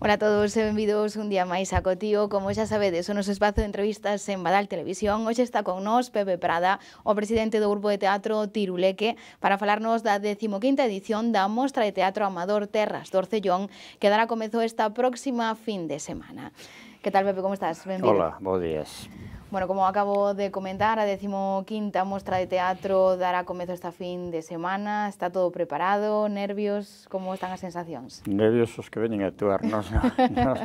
Hola a todos e benvidos un día máis a Cotío. Como xa sabedes, o noso espazo de entrevistas en Badal Televisión. Hoxe está con nós Pepe Prada, o presidente do grupo de teatro Tiruleque, para falarnos da 15ª edición da Mostra de Teatro Amador Terras do Orcellón, que dará comezo esta próxima fin de semana. Que tal, Pepe, como estás? Benvido. Hola, bo días. Bueno, como acabo de comentar, la decimoquinta muestra de teatro dará comienzo esta fin de semana. Está todo preparado, nervios, ¿Cómo están las sensaciones? Nerviosos que vienen a actuar, no,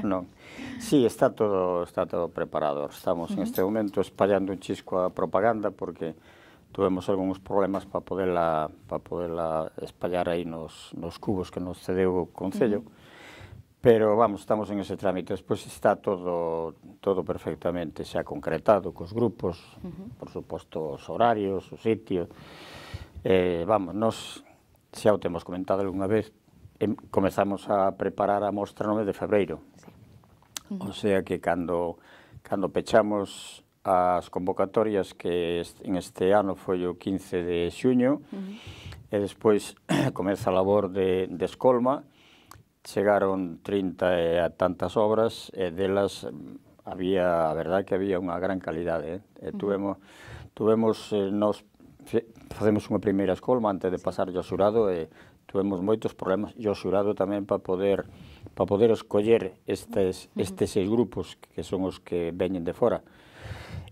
no. Sí, está todo, está todo preparado. Estamos en este momento espallando un chisco a propaganda porque tuvimos algunos problemas para poderla, para poderla espallar ahí los cubos que nos cedeu con Concello. Pero, vamos, estamos en ese trámite. Despois está todo, todo perfectamente xa concretado cos grupos, uh -huh. por suposto, os horarios, o sitio. Eh, vamos, nos xa o temos comentado algunha vez, em, comezamos a preparar a mostra mes de febreiro. Sí. Uh -huh. O sea que cando, cando pechamos as convocatorias que est, en este ano foi o 15 de xuño, uh -huh. e despois comeza a labor de, de escolma, uh chegaron 30 e a tantas obras e delas mm, había, a verdade que había unha gran calidade, eh? e tuvemos, tuvemos eh, nos facemos unha primeira escolma antes de pasar ao xurado e tuvemos moitos problemas e o xurado tamén para poder para poder escoller estes estes seis grupos que son os que veñen de fora.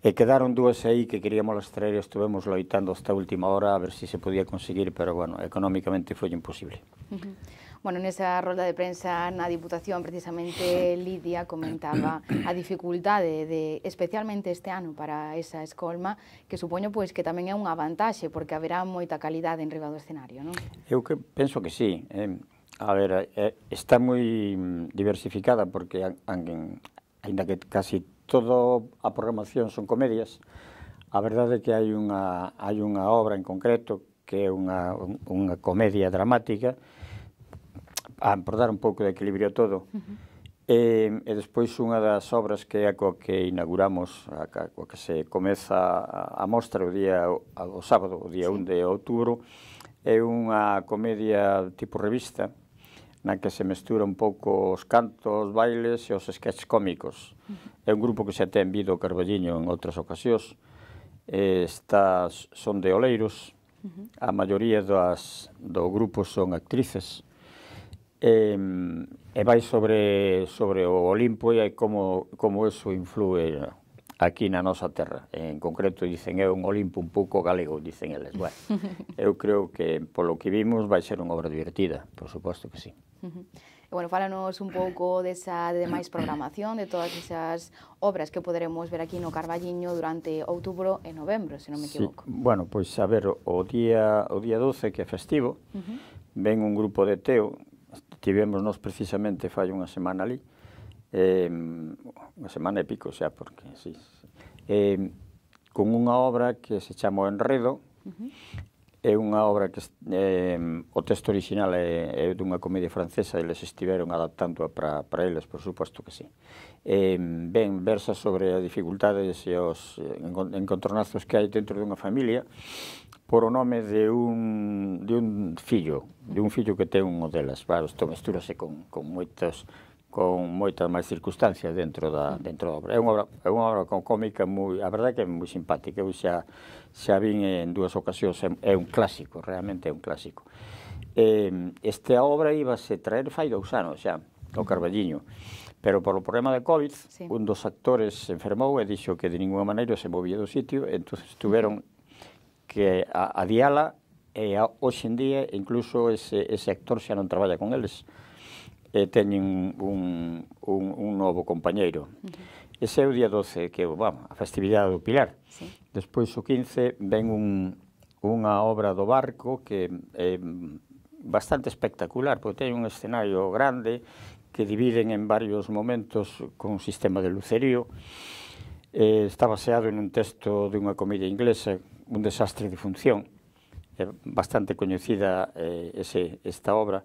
E quedaron dúas aí que queríamos las traer e estuvemos loitando hasta a última hora a ver se si se podía conseguir, pero, bueno, económicamente foi imposible. Uh -huh. Bueno, nesa rolda de prensa na Diputación, precisamente, Lidia comentaba a dificultade de, especialmente este ano para esa escolma, que supoño pois que tamén é unha vantaxe, porque haberá moita calidade en riba do escenario, non? Eu que penso que sí. Eh, a ver, eh, está moi diversificada, porque, ainda que casi todo a programación son comedias, a verdade é que hai unha, hai unha obra en concreto que é unha, unha comedia dramática, a aportar un pouco de equilibrio todo. Uh -huh. E, e despois unha das obras que é a coa que inauguramos, a, a coa que se comeza a, a mostra o día o, o sábado, o día sí. 1 de outubro, é unha comedia tipo revista, na que se mestura un pouco os cantos, os bailes e os sketches cómicos. É un grupo que xa ten vido o Carballiño en outras ocasións. Estas son de oleiros, a maioría das, do grupo son actrices, eh, e vai sobre, sobre o Olimpo e como, como eso influe aquí na nosa terra. En concreto, dicen, é un Olimpo un pouco galego, dicen eles. Bueno, eu creo que, polo que vimos, vai ser unha obra divertida, por suposto que sí. E, bueno, fálanos un pouco desa de máis programación, de todas esas obras que poderemos ver aquí no Carballiño durante outubro e novembro, se non me equivoco. Sí. Bueno, pois, a ver, o día, o día 12, que é festivo, uh -huh. ven un grupo de Teo, tivemos nos precisamente fai unha semana ali, eh, unha semana e pico xa, porque sí, sí. Eh, con unha obra que se chama o Enredo, uh -huh é unha obra que eh, o texto original é, é dunha comedia francesa, eles estiveron adaptando para para eles, por suposto que sí. Eh, ben, versa sobre as dificultades e os encontronazos que hai dentro dunha familia por o nome de un, de un fillo, de un fillo que ten un delas, claro, isto mestúrase con, con moitos con moitas máis circunstancias dentro da mm. dentro da obra. É unha obra, é unha obra con cómica moi, a verdade que é moi simpática. Eu xa xa vin en dúas ocasións, é un clásico, realmente é un clásico. Eh, esta obra se traer fai dous anos xa, o mm. Carballiño pero por o problema de COVID, sí. un dos actores se enfermou e dixo que de ninguna maneira se movía do sitio, entón tuveron que adiala e hoxe en día incluso ese, ese actor xa non traballa con eles. Uh e eh, teñen un, un, un novo compañeiro. Uh -huh. Ese é o día 12, que é bueno, a festividade do Pilar. Sí. Despois, o 15, ven un, unha obra do barco que é bastante espectacular, porque ten un escenario grande que dividen en varios momentos con un sistema de lucerío. Eh, está baseado en un texto de unha comedia inglesa, un desastre de función. É bastante coñecida eh, ese, esta obra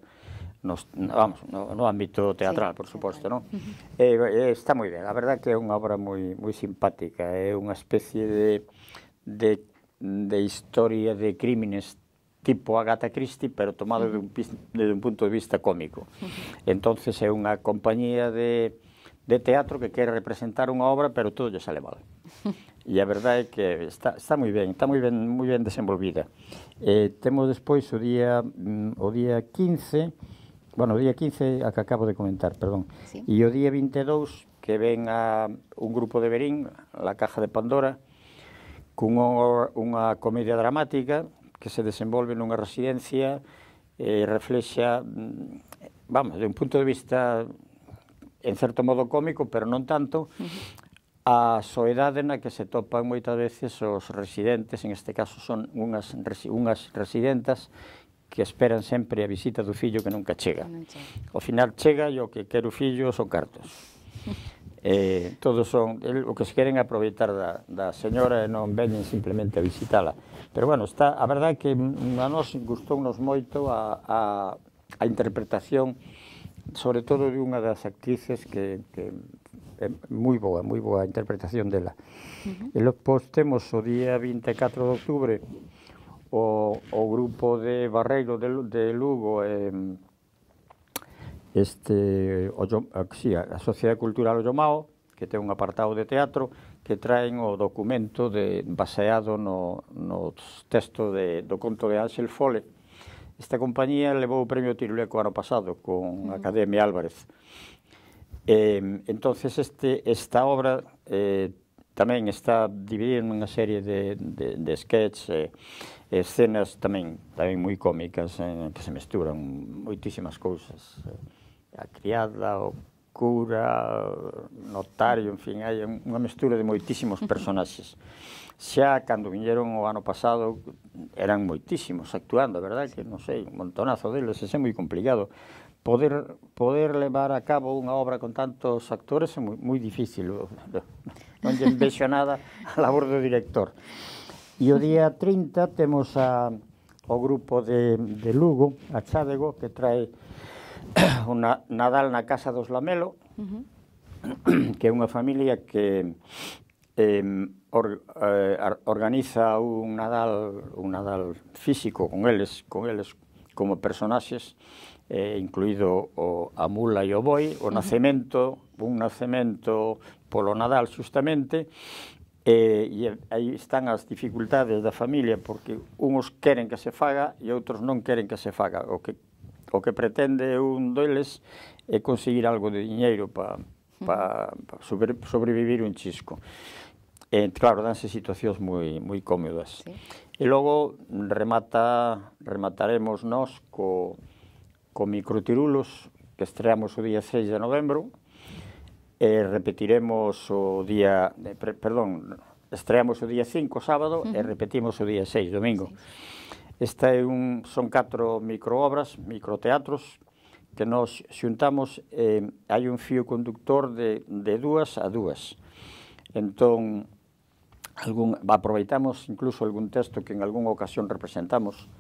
nos, vamos, no, no ámbito teatral, sí, por suposto, non? eh, eh, está moi ben, a verdad que é unha obra moi moi simpática, é unha especie de de de historia de crímenes tipo Agatha Christie, pero tomado de un, de un punto de vista cómico. Entonces é unha compañía de, de teatro que quere representar unha obra, pero todo lle sale mal. E a verdade é que está, está moi ben, está moi ben, moi ben desenvolvida. Eh, temos despois o día, mm, o día 15, bueno, o día 15 a que acabo de comentar, perdón. Sí. E o día 22 que ven a un grupo de Berín, La Caja de Pandora, cunha unha comedia dramática que se desenvolve nunha residencia e reflexa, mm, vamos, de un punto de vista en certo modo cómico, pero non tanto, uh -huh. a soedade na que se topan moitas veces os residentes, en este caso son unhas, unhas residentas, que esperan sempre a visita do fillo que nunca chega. Ao final chega e o que quer o fillo son cartos. Eh, todos son, el, o que se queren aproveitar da, da señora e non veñen simplemente a visitala. Pero bueno, está, a verdade que a nos gustounos moito a, a, a interpretación sobre todo de unha das actrices que, que é moi boa, moi boa a interpretación dela. Uh -huh. E lo pois, temos o día 24 de outubro o, o grupo de Barreiro de, de Lugo e este o, a, sí, a Sociedade Cultural Ollomao que ten un apartado de teatro que traen o documento de, baseado no, no texto de, do conto de Ángel Fole. Esta compañía levou o premio Tiruleco ano pasado con a mm. Academia Álvarez. Eh, entonces este, esta obra eh, tamén está dividida en unha serie de, de, de sketches eh, escenas tamén tamén moi cómicas eh, que se mesturan moitísimas cousas. A criada, o cura, o notario, en fin, hai unha mestura de moitísimos personaxes. Xa cando viñeron o ano pasado eran moitísimos actuando, a verdade que non sei, un montonazo deles, ese é moi complicado. Poder poder levar a cabo unha obra con tantos actores é moi, moi difícil. Non lle nada a labor do director. E o día 30 temos a, o grupo de, de Lugo, a Chádego, que trae una, Nadal na Casa dos Lamelo, uh -huh. que é unha familia que eh, or, eh, organiza un Nadal un Nadal físico con eles, con eles como personaxes, eh, incluído o, a mula e o boi, o nacemento, un nacemento polo Nadal xustamente, E, e aí están as dificultades da familia porque uns queren que se faga e outros non queren que se faga. O que o que pretende un deles é conseguir algo de diñeiro para pa, pa sobre, sobrevivir un chisco. E, claro, danse situacións moi moi cómodas. Sí. E logo remata remataremos nós co co microtirulos que estreamos o día 6 de novembro e eh, repetiremos o día, eh, pre, perdón, estreamos o día 5 sábado uh -huh. e repetimos o día 6 domingo. Sí. Esta é un son catro microobras, microteatros que nos xuntamos eh, hai un fío conductor de, de dúas a dúas. Entón, algún, aproveitamos incluso algún texto que en algunha ocasión representamos,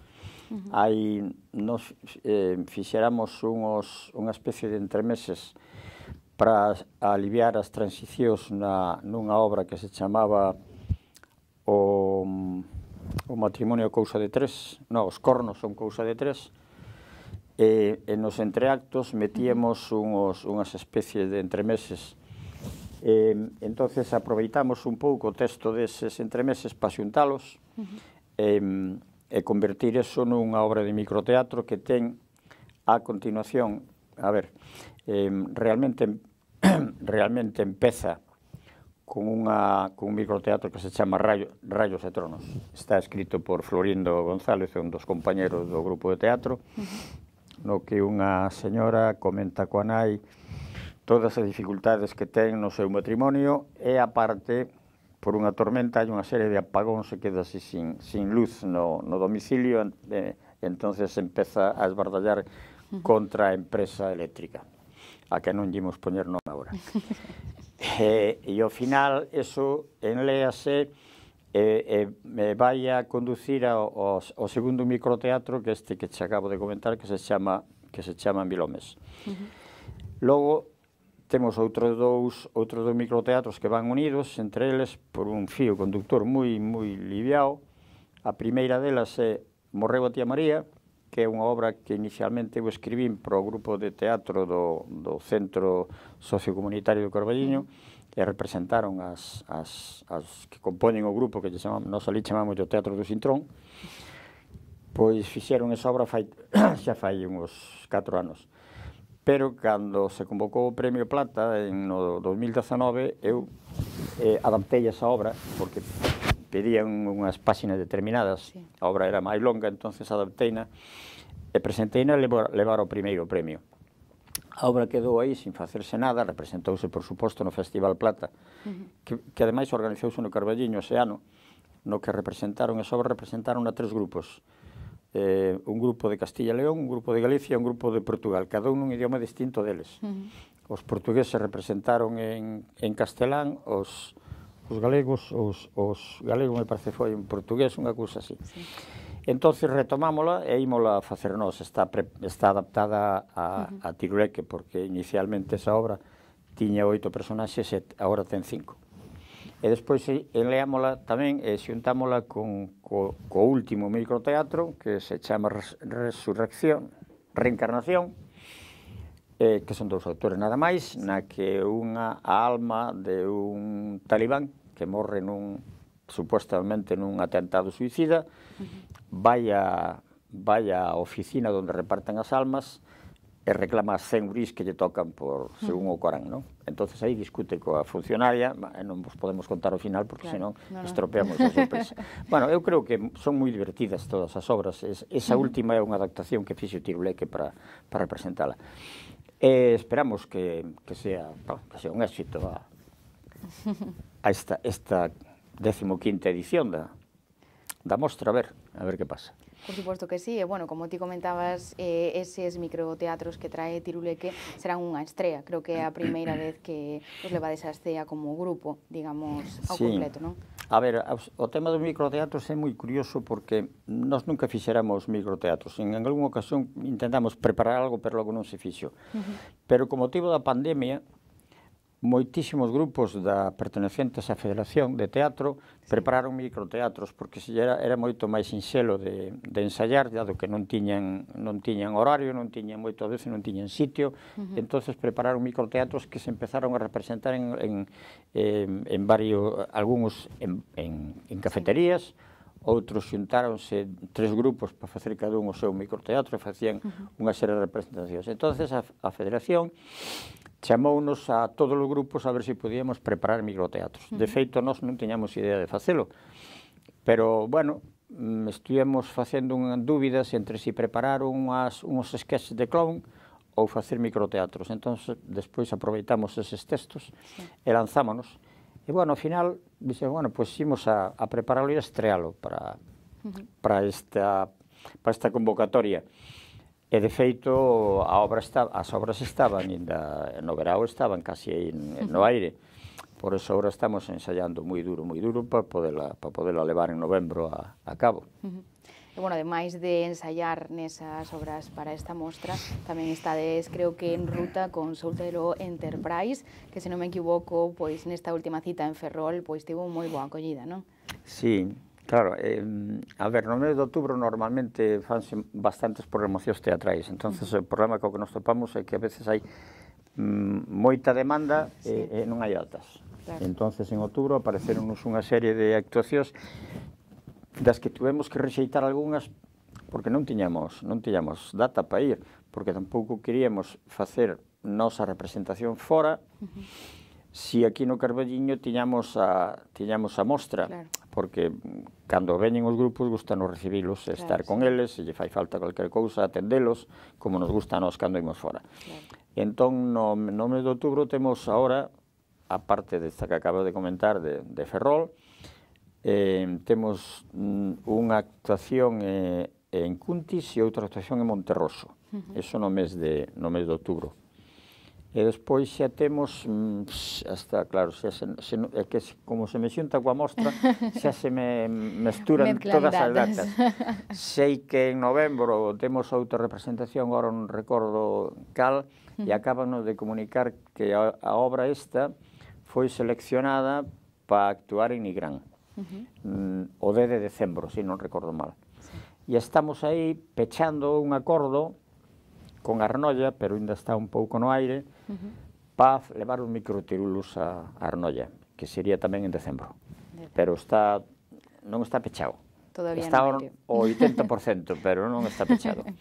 Uh -huh. Hai, nos eh, fixéramos unhos, unha especie de entremeses para aliviar as transicións na, nunha obra que se chamaba o, o matrimonio cousa de tres, non, os cornos son cousa de tres, e, e nos entreactos metíamos unhos, unhas especies de entremeses E, entonces aproveitamos un pouco o texto deses entremeses para xuntalos uh -huh. e, e convertir eso nunha obra de microteatro que ten a continuación, a ver, eh, realmente realmente empeza con, unha, con un microteatro que se chama Rayo, Rayos e Tronos. Está escrito por Florindo González, un dos compañeros do grupo de teatro, no que unha señora comenta coa nai todas as dificultades que ten no seu matrimonio e, aparte, por unha tormenta hai unha serie de apagóns se queda así sin, sin luz no, no domicilio e eh, entonces empeza a esbardallar contra a empresa eléctrica a que non dimos poñer nome agora. e, e ao final, eso enléase e, e vai a conducir ao, ao, ao segundo microteatro que este que te acabo de comentar que se chama que se chama Milomes. Uh -huh. Logo temos outros dous outros dous microteatros que van unidos entre eles por un fío conductor moi moi liviao. A primeira delas é Morreu a tía María, que é unha obra que inicialmente eu escribín para o grupo de teatro do, do Centro Sociocomunitario de Corballiño e representaron as, as, as que componen o grupo que chamamos, nos ali chamamos o Teatro do Sintrón pois fixeron esa obra fai, xa fai uns 4 anos pero cando se convocou o Premio Plata en no 2019 eu eh, adaptei esa obra porque pedían unhas páxinas determinadas, sí. a obra era máis longa, entonces adapteina e presenteina levar, levar o primeiro premio. A obra quedou aí sin facerse nada, representouse, por suposto, no Festival Plata, uh -huh. que, que ademais organizouse no Carballiño ese ano, no que representaron, esa obra representaron a tres grupos. Eh, un grupo de Castilla León, un grupo de Galicia e un grupo de Portugal, cada un un idioma distinto deles. Uh -huh. Os portugueses representaron en, en castelán, os, os galegos, os, os galego me parece foi en portugués unha cousa así. Sí. Entonces retomámola e ímola a facer nós, está, pre, está adaptada a, uh -huh. a Tiruleque, porque inicialmente esa obra tiña oito personaxes e agora ten cinco. E despois eh, enleámola tamén e xuntámola con co, co último microteatro que se chama Resurrección, Reencarnación, eh, que son dous autores nada máis, na que unha alma de un talibán que morre nun supuestamente nun atentado suicida, uh -huh. vai a vai á oficina onde reparten as almas e reclama as 100 gris que lle tocan por según o Corán, non? Entonces aí discute coa funcionaria, e non vos podemos contar o final porque claro, senón no, estropeamos a sorpresa. bueno, eu creo que son moi divertidas todas as obras, es, esa última é unha adaptación que fixe o Tiruleque para para presentala. E esperamos que que sea, que sea un éxito a a esta, esta quinta edición da, da mostra, a ver, a ver que pasa. Por suposto que sí, e bueno, como ti comentabas, eh, eses microteatros que trae Tiruleque serán unha estrela, creo que é a primeira vez que os levades a estrela como grupo, digamos, ao sí. completo, non? A ver, o tema dos microteatros é moi curioso porque nós nunca fixéramos microteatros. En algunha ocasión intentamos preparar algo, pero logo non se fixo. Uh -huh. Pero con motivo da pandemia, moitísimos grupos da pertenecentes á Federación de Teatro sí. prepararon microteatros porque se era, era moito máis sinxelo de, de ensaiar dado que non tiñan non tiñan horario, non tiñan moito veces non tiñan sitio, uh -huh. entonces prepararon microteatros que se empezaron a representar en en en, eh, en varios algúns en en, en cafeterías, sí outros xuntáronse tres grupos para facer cada un o seu microteatro e facían uh -huh. unha serie de representacións. entonces a, a Federación chamounos a todos os grupos a ver se si podíamos preparar microteatros. Uh -huh. De feito, nós non teñamos idea de facelo, pero, bueno, mm, estuemos facendo unha dúbidas entre si preparar unhas, uns sketches de clown ou facer microteatros. Entón, despois aproveitamos eses textos sí. e lanzámonos. Uh E, bueno, ao final, dixen, bueno, pois pues, a, a prepararlo e a estrealo para, uh -huh. para, esta, para esta convocatoria. E, de feito, a obra está, as obras estaban, inda, no verão, estaban casi aí no aire. Por eso ahora estamos ensayando moi duro, moi duro para poderla, para poderla levar en novembro a, a cabo. Uh -huh bueno, ademais de ensaiar nesas obras para esta mostra, tamén estades, creo que en ruta con Soltero Enterprise, que se non me equivoco, pois nesta última cita en Ferrol, pois tivo moi boa acollida, non? Sí, Claro, eh, a ver, no mes de outubro normalmente fanse bastantes promocións teatrais, entonces uh -huh. o problema co que nos topamos é que a veces hai mm, moita demanda sí. e, eh, e non hai altas. Claro. Entonces en outubro apareceron unha serie de actuacións das que tuvemos que rexeitar algunhas porque non tiñamos, non tiñamos data para ir, porque tampouco queríamos facer nosa representación fora, uh -huh. si aquí no Carballiño tiñamos a, tiñamos a mostra, claro. porque cando veñen os grupos gusta nos recibilos, claro, estar con eles, se lle fai falta calquer cousa, atendelos, como nos gusta a cando imos fora. Claro. Entón, no, no mes de outubro temos agora, a parte desta que acabo de comentar de, de Ferrol, eh, temos mm, unha actuación eh, en Cuntis e outra actuación en Monterroso. Uh -huh. Eso no mes de no mes de outubro. E despois xa temos hasta mm, claro, xa se, se, é que se, como se me xunta coa mostra, xa se me mesturan todas as datas. Sei que en novembro temos outra representación, agora non recordo cal, uh -huh. e acaban de comunicar que a, a obra esta foi seleccionada para actuar en Nigrán. Uh uh -huh. mm, o 10 de decembro, se non recordo mal. Sí. E estamos aí pechando un acordo con Arnolla, pero ainda está un pouco no aire, uh -huh. para levar os microtirulos a Arnolla, que sería tamén en decembro. De pero está non está pechado. Todavía está no o 80%, pero non está pechado.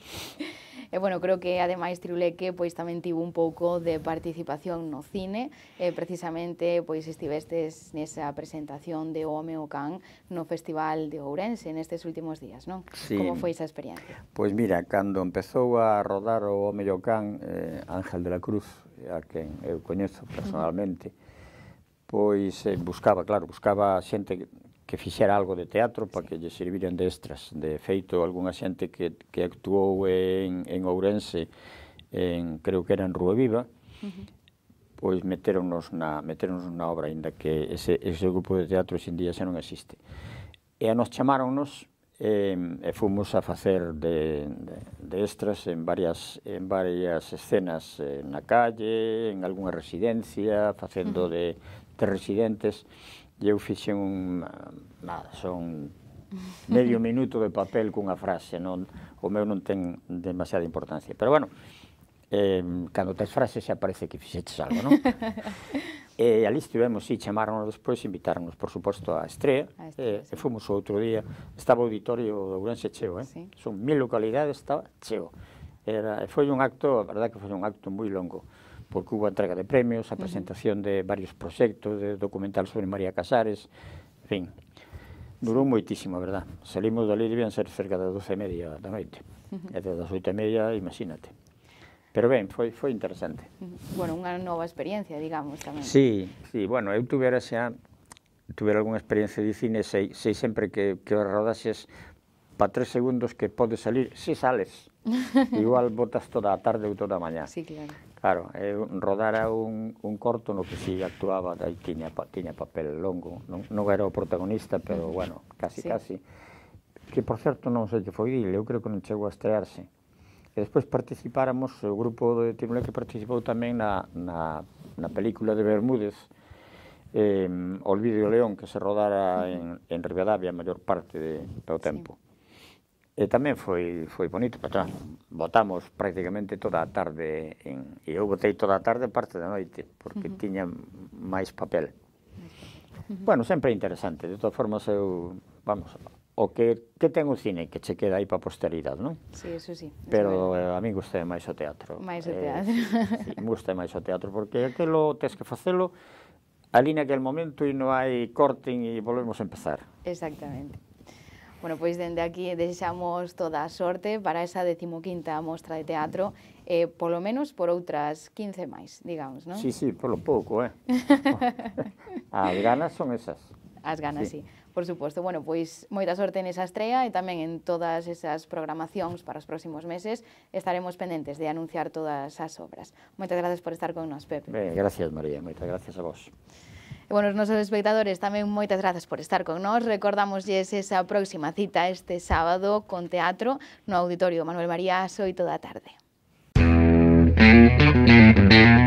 E, bueno, creo que ademais Triuleque pois tamén tivo un pouco de participación no cine, e, precisamente pois estivestes nesa presentación de Home o Can no Festival de Ourense nestes últimos días, non? Sí. Como foi esa experiencia? Pois mira, cando empezou a rodar o Home o Can, eh, Ángel de la Cruz, a quen eu coñezo personalmente, uh -huh. pois eh, buscaba, claro, buscaba xente que fixera algo de teatro para que lle serviren de extras. De feito, algunha xente que, que actuou en, en Ourense, en, creo que era en Rúa Viva, uh -huh. pois meteronnos na, meteronnos na obra, ainda que ese, ese grupo de teatro sin día xa non existe. E a nos chamáronos e, e fomos a facer de, de, de extras en varias, en varias escenas eh, na calle, en algunha residencia, facendo uh -huh. de, de residentes. E eu fixen un... Nada, son medio minuto de papel cunha frase, non, o meu non ten demasiada importancia. Pero bueno, eh, cando tes frases xa parece que fixeches algo, non? e eh, ali estivemos, si, chamáronos despois, invitáronos, por suposto, a Estrela, e, eh, sí. fomos fomos outro día, estaba o auditorio de Ourense cheo, eh? Sí. Son mil localidades, estaba cheo. Era, foi un acto, a verdade que foi un acto moi longo porque hubo entrega de premios, a presentación de varios proxectos, de documental sobre María Casares, en fin. Durou moitísimo, verdad. Salimos dali, debían ser cerca das doce e media da noite. Uh -huh. E das oito e media, imagínate. Pero ben, foi, foi interesante. Bueno, unha nova experiencia, digamos, tamén. Sí, sí, bueno, eu tuvera xa, tuvera algunha experiencia de cine, sei, sei sempre que, que rodaxes pa tres segundos que podes salir, se sales, igual botas toda a tarde ou toda a mañá. Sí, claro. Claro, eu rodara un, un corto no que si actuaba, aí tiña, tiña papel longo, non, non era o protagonista, pero bueno, casi sí. casi. Que por certo non sei que foi dile, eu creo que non chegou a estrearse. E despois participáramos, o grupo de Timulé que participou tamén na, na, na película de Bermúdez, eh, Olvido e León, que se rodara en, en Rivadavia a maior parte de, do tempo. Sí. E eh, tamén foi, foi bonito, para votamos prácticamente toda a tarde, en, e eu votei toda a tarde parte da noite, porque uh -huh. tiña máis papel. Uh -huh. Bueno, sempre interesante, de todas formas eu, vamos, o que, que ten o cine que che queda aí para posteridade, non? Sí, eso sí. Eso Pero eh, a mí gusta máis o teatro. Máis o eh, teatro. Eh, sí, gusta máis o teatro, porque lo tens que facelo ali naquel momento e non hai corten e volvemos a empezar. Exactamente. Bueno, pues desde aquí deseamos toda suerte para esa decimoquinta mostra de teatro, eh, por lo menos por otras 15 más, digamos, ¿no? Sí, sí, por lo poco, eh? Las ganas son esas. Las ganas, sí. Por supuesto. bueno, pues, mucha suerte en esa estrella y también en todas esas programaciones para los próximos meses estaremos pendientes de anunciar todas esas obras. Muchas gracias por estar con nosotros, Pepe. gracias, María, muchas gracias a vos. E, bueno, os nosos espectadores, tamén moitas grazas por estar con nós. Recordámoslles esa próxima cita este sábado con teatro no Auditorio Manuel María ás da tarde. you.